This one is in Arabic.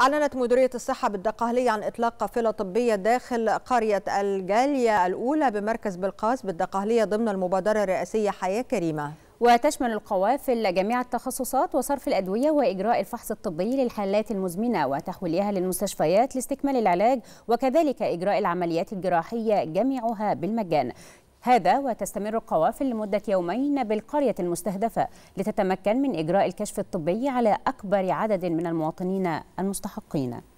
أعلنت مديرية الصحة بالدقهلية عن إطلاق قافلة طبية داخل قرية الجالية الأولى بمركز بلقاس بالدقهلية ضمن المبادرة الرئاسية حياة كريمة وتشمل القوافل جميع التخصصات وصرف الأدوية وإجراء الفحص الطبي للحالات المزمنة وتحويلها للمستشفيات لاستكمال العلاج وكذلك إجراء العمليات الجراحية جميعها بالمجان هذا وتستمر القوافل لمدة يومين بالقرية المستهدفة لتتمكن من إجراء الكشف الطبي على أكبر عدد من المواطنين المستحقين